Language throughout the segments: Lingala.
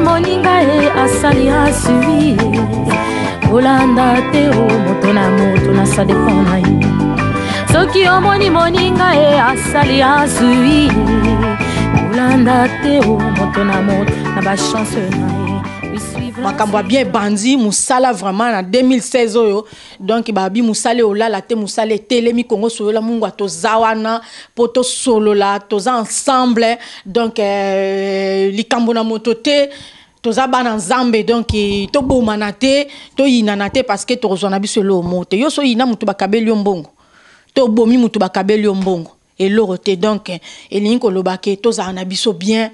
soki moninga ye asali asumi kolanda te o moto na moto na sa depend na ye soki omoni moninga ye asali asui kolanda te o moto na moto na bachanse na ye makambo bien ebandi mosala vraiment na 2016 oyo donc babi mosala olala te mosala etelemi kongo solola mungwa toza wana mpo tosolola toza ensemble donc eh, likambo na moto te toza bana nzambe donc tobomana te toyinana te parce que tokozwa na biso elomo te yo so ina mutuba bakabeli yo mbongo tobomi mutuba bakabeli yo mbongo eloro te donc elingi kolobake tozala na biso bien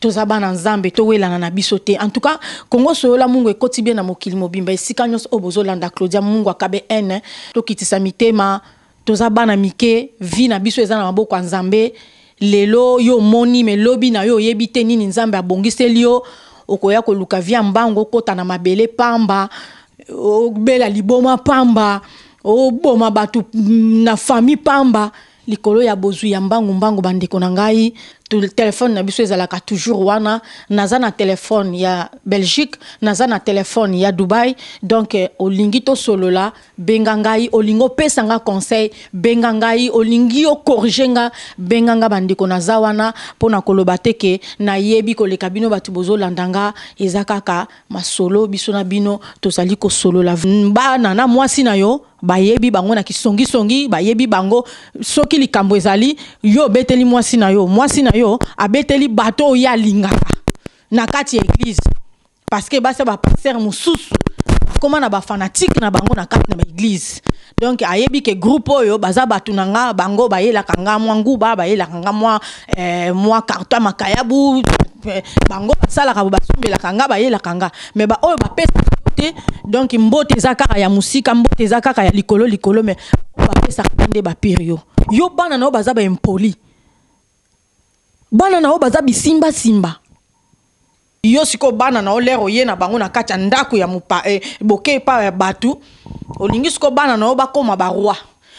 toza bana nzambe towelana na biso te en tout cas kongo soyola mungu ekoti bien na mokili mobimba esika nyonso oyo bozolanda claudia mungu akabe n tokitisa mitema toza bana mike vi na biso eza na maboko ya nzambe lelo yo omoni me lobi na yo oyebi te nini nzambe abongiseli yo okoya koluka via mbango okota na mabele pamba obela liboma pamba oboma bato mm, na fami pamba likolo ya bozwi ya mbangu mbangu bandeko na ngai telefone na biso ezalaka toujours wana naza na telefone ya belgique naza na telefone ya dubai donc eh, olingi tosolola benga ngai olingi opesa nga conseil benga ngai olingi okorrige nga benga nga bandeko naza wana mpona koloba te ke nayebi koleka bino bato bozolanda nga eza kaka masolo biso na bino tozali kosolola bana na mwasi na yo bayebi bango na kisongisongi bayebi bango soki likambo ezali yo obeteli mwasi na yo mwasi na yo yo abeteli bato oyo alingaka na kati ya eglize parceke basa bapaster mosusu bakóma na bafanatike na bango na kati na baeglize donk ayebi ke groupe oyo baza bato na nga bango bayelaka nga mwa nguba bayelaka nga mwa eh, mwa karton makayabu eh, bango basalaka basumbelaka nga bayelaka nga me baoyo bapesaka te donk mbote eza kaka ya mosika mbote eza kaka ya likolo likolo me bapesaka nde bapire yo yo bana na yo baza baimpoli bana na yo baza bisimbasimba yo sikoyo bana na yo lere oye na bango na kati ya ndako ya mopa eh, boke epai ya bato olingi sikoyo bana na yo bakóma baroi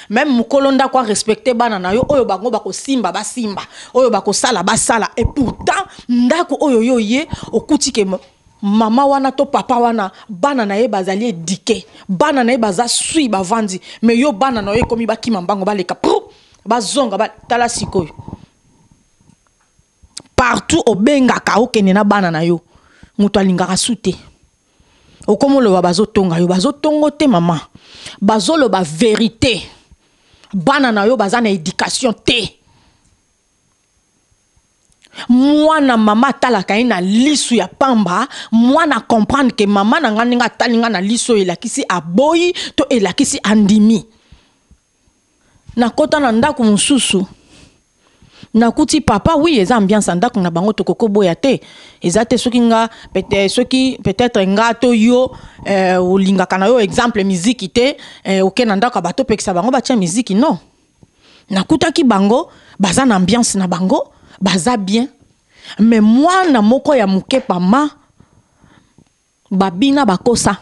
meme mokolo ndako arespecte bana na yo oyo bango bakosimba basimba oyo bakosala basala e pourtant ndako oyo yo ye okuti ke mama wana to papa wana bana na ye bazali edike bana na ye baza sui bavandi me yo bana na yo ekomi bakima mbango baleka pru bazonga ba, tala sikoyo partout obengaka okende na bana na yo moto alingaka su te okoma oloba bazotonga yo bazotongo te mama bazoloba verité bana na yo baza na éducation te mwana mama atalaka ye na liso ya pamba mwana akomprendre ke mama na nga ndenge atali nga na liso oyo elakisi aboyi to elakisi andimi nakota na ndako mosusu nakuti papa wi eza ambiance ndako na bango tokoki koboya te eza te soki nga soki peut-être nga to yo eh, olingaka na yo exemple miziki te eh, oke na ndako ya bato opekisa bango batia miziki non nakutaki bango baza na ambiance na bango baza bien me mwana moko ya moke pama babina bakosa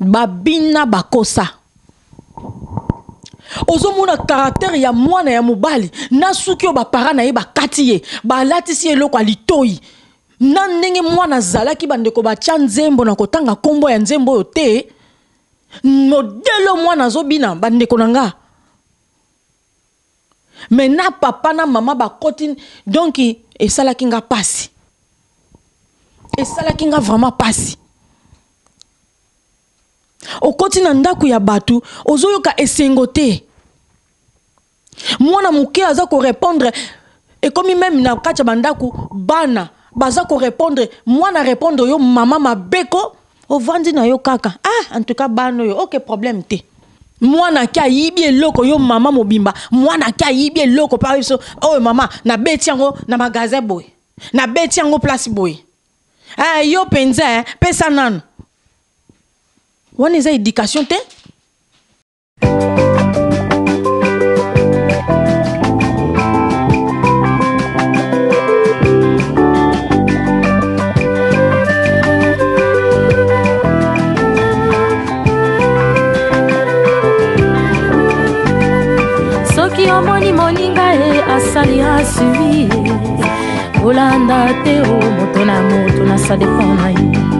babina bakosa ozomona karaktere ya mwana ya mobali na suki oyo bapara na ye bakati ye balatisi eloko ya litoi na ndenge mwana azalaki bandeko batya nzembo na kotanga nkombo ya nzembo oyo te modele mwana azobina bandeko na nga me na papa na mama bakoti donk esalaki nga pasi esalaki nga vraiment pasi okoti na ndako ya bato ozoyoka esengo te mwana moke aza korépondre ekomi meme na kati ya bandako bana baza korépondre mwana répondre oyo mama mabeko ovandi na yo kaka ah antuka bana oyo oke problème te mwana ake ayibi eloko yo mama mobimba mwana ake ayibi eloko mpa biso oyo mama nabeti yango na magasin boye nabeti yango place boye eh, yo mpenza eh, pesa nano wana eza édication te soki omoni moninga ye asali asui kolanda te o moto na moto na sa defend na yo